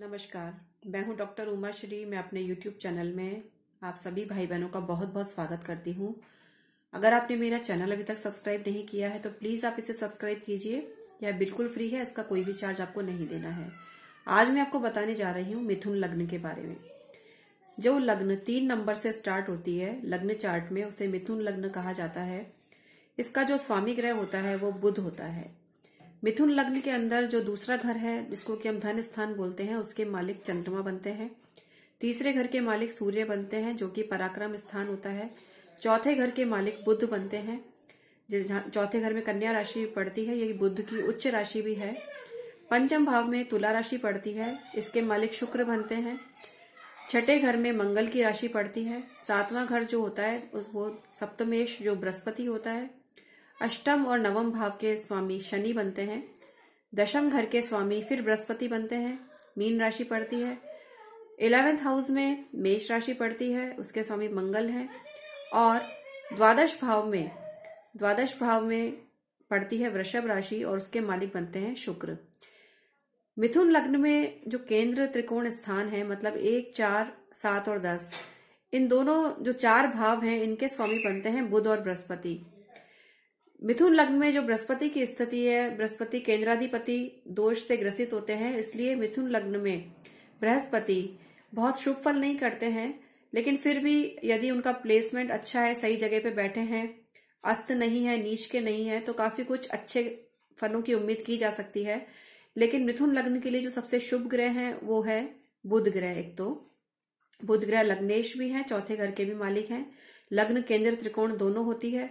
नमस्कार मैं हूं डॉक्टर उमा श्री मैं अपने यूट्यूब चैनल में आप सभी भाई बहनों का बहुत बहुत स्वागत करती हूं अगर आपने मेरा चैनल अभी तक सब्सक्राइब नहीं किया है तो प्लीज़ आप इसे सब्सक्राइब कीजिए यह बिल्कुल फ्री है इसका कोई भी चार्ज आपको नहीं देना है आज मैं आपको बताने जा रही हूँ मिथुन लग्न के बारे में जो लग्न तीन नंबर से स्टार्ट होती है लग्न चार्ट में उसे मिथुन लग्न कहा जाता है इसका जो स्वामी ग्रह होता है वो बुध होता है मिथुन लग्न के अंदर जो दूसरा घर है जिसको कि हम धन स्थान बोलते हैं उसके मालिक चंद्रमा बनते हैं तीसरे घर के मालिक सूर्य बनते हैं जो कि पराक्रम स्थान होता है चौथे घर के मालिक बुद्ध बनते हैं चौथे घर में कन्या राशि पड़ती है यही बुद्ध की उच्च राशि भी है पंचम भाव में तुला राशि पड़ती है इसके मालिक शुक्र बनते हैं छठे घर में मंगल की राशि पड़ती है सातवां घर जो होता है उस वो सप्तमेश जो बृहस्पति होता है अष्टम और नवम भाव के स्वामी शनि बनते हैं दशम घर के स्वामी फिर बृहस्पति बनते हैं मीन राशि पड़ती है इलेवेंथ हाउस में मेष राशि पड़ती है उसके स्वामी मंगल हैं और द्वादश भाव में द्वादश भाव में पड़ती है वृषभ राशि और उसके मालिक बनते हैं शुक्र मिथुन लग्न में जो केंद्र त्रिकोण स्थान है मतलब एक चार सात और दस इन दोनों जो चार भाव हैं इनके स्वामी बनते हैं बुध और बृहस्पति मिथुन लग्न में जो बृहस्पति की स्थिति है बृहस्पति केंद्राधिपति दोष से ग्रसित होते हैं इसलिए मिथुन लग्न में बृहस्पति बहुत शुभ फल नहीं करते हैं लेकिन फिर भी यदि उनका प्लेसमेंट अच्छा है सही जगह पे बैठे हैं अस्त नहीं है नीच के नहीं है तो काफी कुछ अच्छे फलों की उम्मीद की जा सकती है लेकिन मिथुन लग्न के लिए जो सबसे शुभ ग्रह है वो है बुध ग्रह एक तो बुध ग्रह लग्नेश भी है चौथे घर के भी मालिक हैं लग्न केंद्र त्रिकोण दोनों होती है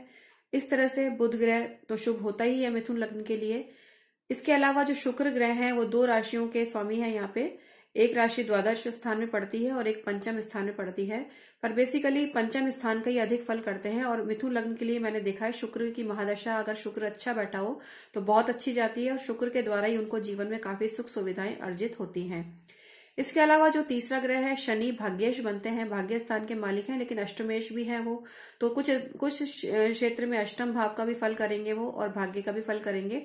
इस तरह से बुध ग्रह तो शुभ होता ही है मिथुन लग्न के लिए इसके अलावा जो शुक्र ग्रह हैं वो दो राशियों के स्वामी हैं यहाँ पे एक राशि द्वादश स्थान में पड़ती है और एक पंचम स्थान में पड़ती है पर बेसिकली पंचम स्थान का ही अधिक फल करते हैं और मिथुन लग्न के लिए मैंने देखा है शुक्र की महादशा अगर शुक्र अच्छा बैठा हो तो बहुत अच्छी जाती है और शुक्र के द्वारा ही उनको जीवन में काफी सुख सुविधाएं अर्जित होती हैं इसके अलावा जो तीसरा ग्रह है शनि भाग्यश बनते हैं भाग्य स्थान के मालिक हैं लेकिन अष्टमेश भी हैं वो तो कुछ कुछ क्षेत्र में अष्टम भाव का भी फल करेंगे वो और भाग्य का भी फल करेंगे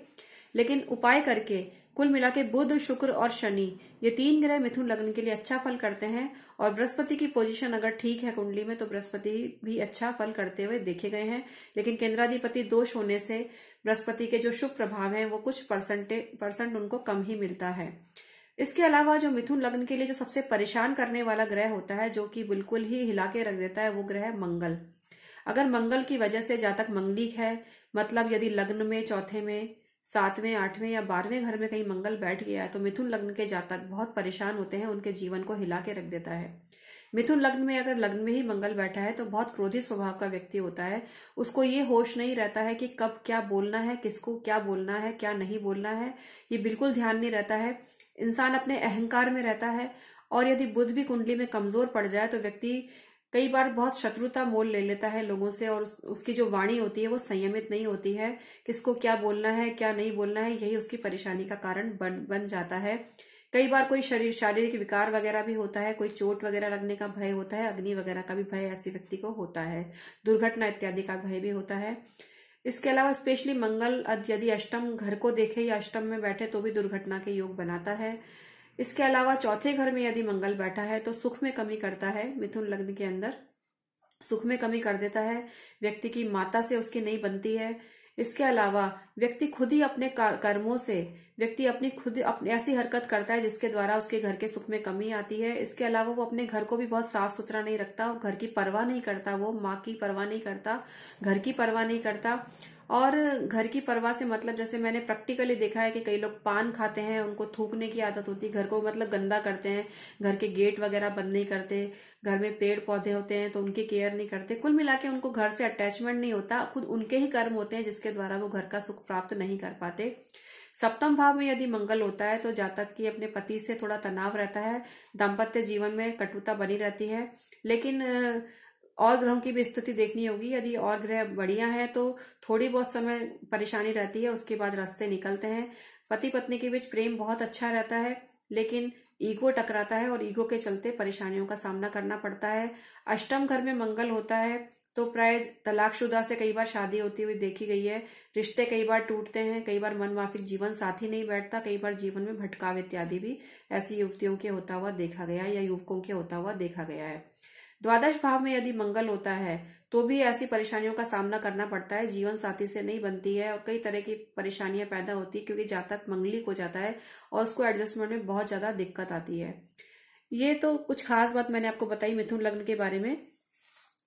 लेकिन उपाय करके कुल मिला के बुध शुक्र और शनि ये तीन ग्रह मिथुन लग्न के लिए अच्छा फल करते हैं और बृहस्पति की पोजीशन अगर ठीक है कुंडली में तो बृहस्पति भी अच्छा फल करते हुए देखे गए हैं लेकिन केंद्राधिपति दोष होने से बृहस्पति के जो शुभ प्रभाव हैं वो कुछ परसेंटे परसेंट उनको कम ही मिलता है इसके अलावा जो मिथुन लग्न के लिए जो सबसे परेशान करने वाला ग्रह होता है जो कि बिल्कुल ही हिला के रख देता है वो ग्रह मंगल अगर मंगल की वजह से जातक मंगलिक है मतलब यदि लग्न में चौथे में सातवें आठवें या बारहवें घर में कहीं मंगल बैठ गया है तो मिथुन लग्न के जातक बहुत परेशान होते हैं उनके जीवन को हिला के रख देता है मिथुन लग्न में अगर लग्न में ही मंगल बैठा है तो बहुत क्रोधी स्वभाव का व्यक्ति होता है उसको ये होश नहीं रहता है कि कब क्या बोलना है किसको क्या बोलना है क्या नहीं बोलना है ये बिल्कुल ध्यान नहीं रहता है इंसान अपने अहंकार में रहता है और यदि बुद्ध भी कुंडली में कमजोर पड़ जाए तो व्यक्ति कई बार बहुत शत्रुता मोल ले लेता है लोगों से और उसकी जो वाणी होती है वो संयमित नहीं होती है किसको क्या बोलना है क्या नहीं बोलना है यही उसकी परेशानी का कारण बन बन जाता है कई बार कोई शरीर शारीरिक विकार वगैरह भी होता है कोई चोट वगैरह लगने का भय होता है अग्नि वगैरह का भी भय ऐसी व्यक्ति को होता है दुर्घटना इत्यादि का भय भी होता है इसके अलावा स्पेशली मंगल यदि अष्टम घर को देखे या अष्टम में बैठे तो भी दुर्घटना के योग बनाता है इसके अलावा चौथे घर में यदि मंगल बैठा है तो सुख में कमी करता है मिथुन लग्न के अंदर सुख में कमी कर देता है व्यक्ति की माता से उसकी नहीं बनती है इसके अलावा व्यक्ति खुद ही अपने कर्मों से व्यक्ति अपनी खुद अपनी ऐसी हरकत करता है जिसके द्वारा उसके घर के सुख में कमी आती है इसके अलावा वो अपने घर को भी बहुत साफ सुथरा नहीं रखता घर की परवाह नहीं करता वो माँ की परवाह नहीं करता घर की परवाह नहीं करता और घर की परवाह से मतलब जैसे मैंने प्रैक्टिकली देखा है कि कई लोग पान खाते हैं उनको थूकने की आदत होती है घर को मतलब गंदा करते हैं घर के गेट वगैरह बंद नहीं करते घर में पेड़ पौधे होते हैं तो उनकी केयर नहीं करते कुल मिला के उनको घर से अटैचमेंट नहीं होता खुद उनके ही कर्म होते हैं जिसके द्वारा वो घर का सुख प्राप्त नहीं कर पाते सप्तम भाव में यदि मंगल होता है तो जातक की अपने पति से थोड़ा तनाव रहता है दाम्पत्य जीवन में कटुता बनी रहती है लेकिन और ग्रहों की भी स्थिति देखनी होगी यदि और ग्रह बढ़िया है तो थोड़ी बहुत समय परेशानी रहती है उसके बाद रास्ते निकलते हैं पति पत्नी के बीच प्रेम बहुत अच्छा रहता है लेकिन ईगो टकराता है और ईगो के चलते परेशानियों का सामना करना पड़ता है अष्टम घर में मंगल होता है तो प्राय तलाकशुदा से कई बार शादी होती हुई देखी गई है रिश्ते कई बार टूटते हैं कई बार मनमाफिक जीवन साथी नहीं बैठता कई बार जीवन में भटकाव इत्यादि भी ऐसी युवतियों के होता हुआ देखा गया या युवकों के होता हुआ देखा गया है द्वादश भाव में यदि मंगल होता है तो भी ऐसी परेशानियों का सामना करना पड़ता है जीवन साथी से नहीं बनती है और कई तरह की परेशानियां पैदा होती है क्योंकि जातक मंगलिक हो जाता है और उसको एडजस्टमेंट में बहुत ज्यादा दिक्कत आती है ये तो कुछ खास बात मैंने आपको बताई मिथुन लग्न के बारे में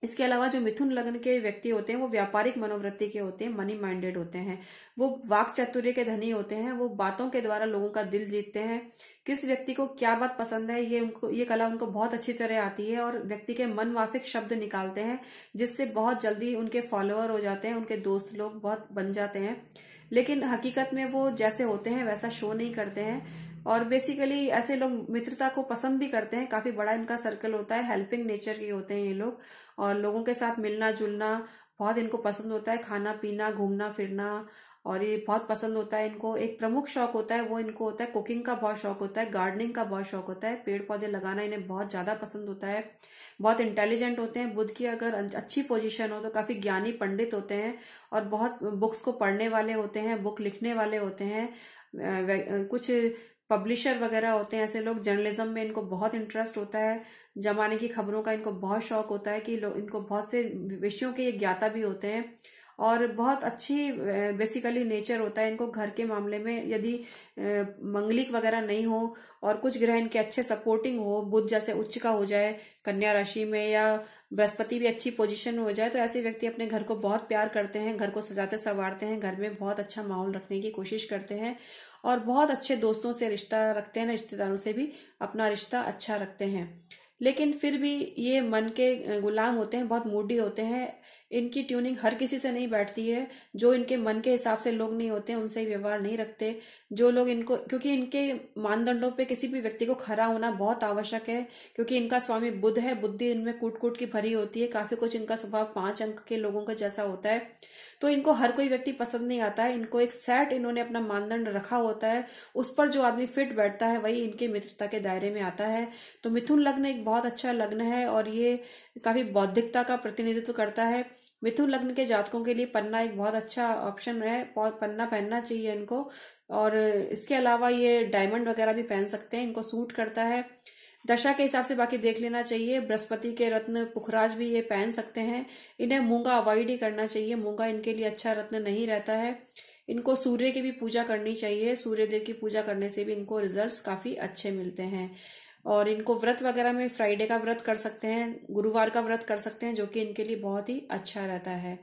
इसके अलावा जो मिथुन लग्न के व्यक्ति होते हैं वो व्यापारिक मनोवृत्ति के होते हैं मनी माइंडेड होते हैं वो वाक चातुर्य के धनी होते हैं वो बातों के द्वारा लोगों का दिल जीतते हैं किस व्यक्ति को क्या बात पसंद है ये उनको ये कला उनको बहुत अच्छी तरह आती है और व्यक्ति के मन माफिक शब्द निकालते हैं जिससे बहुत जल्दी उनके फॉलोअर हो जाते हैं उनके दोस्त लोग बहुत बन जाते हैं लेकिन हकीकत में वो जैसे होते हैं वैसा शो नहीं करते हैं और बेसिकली ऐसे लोग मित्रता को पसंद भी करते हैं काफी बड़ा इनका सर्कल होता है हेल्पिंग नेचर के होते हैं ये लोग और लोगों के साथ मिलना जुलना बहुत इनको पसंद होता है खाना पीना घूमना फिरना और ये बहुत पसंद होता है इनको एक प्रमुख शौक होता है वो इनको होता है कुकिंग का बहुत शौक होता है गार्डनिंग का बहुत शौक होता है पेड़ पौधे लगाना इन्हें बहुत ज्यादा पसंद होता है बहुत इंटेलिजेंट होते हैं बुद्ध की अगर अं, अच्छी पोजीशन हो तो काफी ज्ञानी पंडित होते हैं और बहुत बुक्स को पढ़ने वाले होते हैं बुक लिखने वाले होते हैं कुछ पब्लिशर वगैरह होते हैं ऐसे लोग जर्नलिज्म में इनको बहुत इंटरेस्ट होता है जमाने की खबरों का इनको बहुत शौक होता है कि लोग इनको बहुत से विषयों के ये ज्ञाता भी होते हैं और बहुत अच्छी बेसिकली नेचर होता है इनको घर के मामले में यदि मंगलिक वगैरह नहीं हो और कुछ ग्रह इनके अच्छे सपोर्टिंग हो बुद्ध जैसे उच्च का हो जाए कन्या राशि में या बृहस्पति भी अच्छी पोजीशन में हो जाए तो ऐसे व्यक्ति अपने घर को बहुत प्यार करते हैं घर को सजाते संवारते हैं घर में बहुत अच्छा माहौल रखने की कोशिश करते हैं और बहुत अच्छे दोस्तों से रिश्ता रखते हैं रिश्तेदारों से भी अपना रिश्ता अच्छा रखते हैं लेकिन फिर भी ये मन के गुलाम होते हैं बहुत मूडी होते हैं इनकी ट्यूनिंग हर किसी से नहीं बैठती है जो इनके मन के हिसाब से लोग नहीं होते उनसे व्यवहार नहीं रखते जो लोग इनको क्योंकि इनके मानदंडों पे किसी भी व्यक्ति को खरा होना बहुत आवश्यक है क्योंकि इनका स्वामी बुद्ध है बुद्धि इनमें कूट कूट की भरी होती है काफी कुछ इनका स्वभाव पांच अंक के लोगों का जैसा होता है तो इनको हर कोई व्यक्ति पसंद नहीं आता है इनको एक सेट इन्होंने अपना मानदंड रखा होता है उस पर जो आदमी फिट बैठता है वही इनके मित्रता के दायरे में आता है तो मिथुन लग्न एक बहुत अच्छा लग्न है और ये काफी बौद्धिकता का प्रतिनिधित्व करता है मिथुन लग्न के जातकों के लिए पन्ना एक बहुत अच्छा ऑप्शन है पन्ना पहनना चाहिए इनको और इसके अलावा ये डायमंड वगैरह भी पहन सकते हैं इनको सूट करता है दशा के हिसाब से बाकी देख लेना चाहिए बृहस्पति के रत्न पुखराज भी ये पहन सकते हैं इन्हें मूंगा अवॉइड ही करना चाहिए मूंगा इनके लिए अच्छा रत्न नहीं रहता है इनको सूर्य की भी पूजा करनी चाहिए सूर्य देव की पूजा करने से भी इनको रिजल्ट्स काफ़ी अच्छे मिलते हैं और इनको व्रत वगैरह में फ्राइडे का व्रत कर सकते हैं गुरुवार का व्रत कर सकते हैं जो कि इनके लिए बहुत ही अच्छा रहता है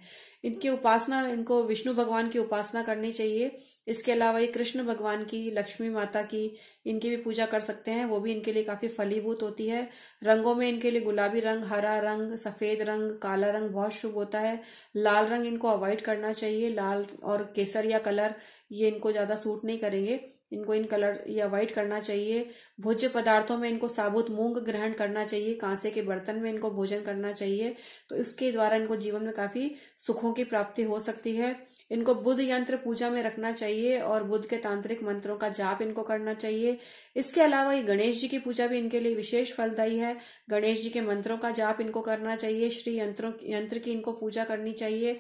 इनकी उपासना इनको विष्णु भगवान की उपासना करनी चाहिए इसके अलावा ये कृष्ण भगवान की लक्ष्मी माता की इनकी भी पूजा कर सकते हैं वो भी इनके लिए काफ़ी फलीभूत होती है रंगों में इनके लिए गुलाबी रंग हरा रंग सफ़ेद रंग काला रंग बहुत शुभ होता है लाल रंग इनको अवॉइड करना चाहिए लाल और केसर या कलर ये इनको ज़्यादा सूट नहीं करेंगे इनको इन कलर ये अवॉइड करना चाहिए भोज्य पदार्थों में इनको साबुत मूंग ग्रहण करना चाहिए कांसे के बर्तन में इनको भोजन करना चाहिए तो इसके द्वारा इनको जीवन में काफ़ी सुखों की प्राप्ति हो सकती है इनको बुद्ध यंत्र पूजा में रखना चाहिए और बुद्ध के तांत्रिक मंत्रों का जाप इनको करना चाहिए इसके अलावा ये गणेश जी की पूजा भी इनके लिए विशेष फलदायी है गणेश जी के मंत्रों का जाप इनको करना चाहिए श्री यंत्रों यंत्र की इनको पूजा करनी चाहिए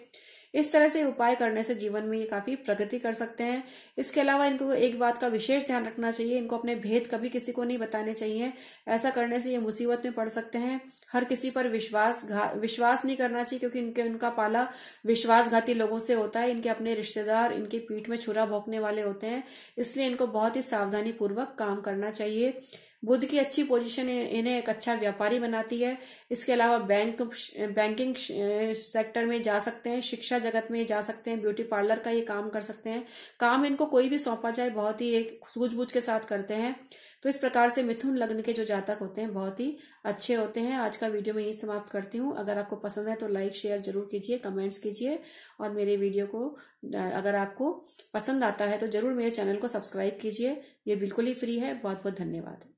इस तरह से उपाय करने से जीवन में ये काफी प्रगति कर सकते हैं इसके अलावा इनको एक बात का विशेष ध्यान रखना चाहिए इनको अपने भेद कभी किसी को नहीं बताने चाहिए ऐसा करने से ये मुसीबत में पड़ सकते हैं हर किसी पर विश्वास विश्वास नहीं करना चाहिए क्योंकि इनके उनका पाला विश्वासघाती लोगों से होता है इनके अपने रिश्तेदार इनकी पीठ में छुरा भोंकने वाले होते हैं इसलिए इनको बहुत ही सावधानी पूर्वक काम करना चाहिए बुद्ध की अच्छी पोजीशन इन्हें एक अच्छा व्यापारी बनाती है इसके अलावा बैंक बैंकिंग सेक्टर में जा सकते हैं शिक्षा जगत में जा सकते हैं ब्यूटी पार्लर का ये काम कर सकते हैं काम इनको कोई भी सौंपा जाए बहुत ही एक सूझबूझ के साथ करते हैं तो इस प्रकार से मिथुन लग्न के जो जातक होते हैं बहुत ही अच्छे होते हैं आज का वीडियो मैं यही समाप्त करती हूँ अगर आपको पसंद है तो लाइक शेयर जरूर कीजिए कमेंट्स कीजिए और मेरे वीडियो को अगर आपको पसंद आता है तो जरूर मेरे चैनल को सब्सक्राइब कीजिए ये बिल्कुल ही फ्री है बहुत बहुत धन्यवाद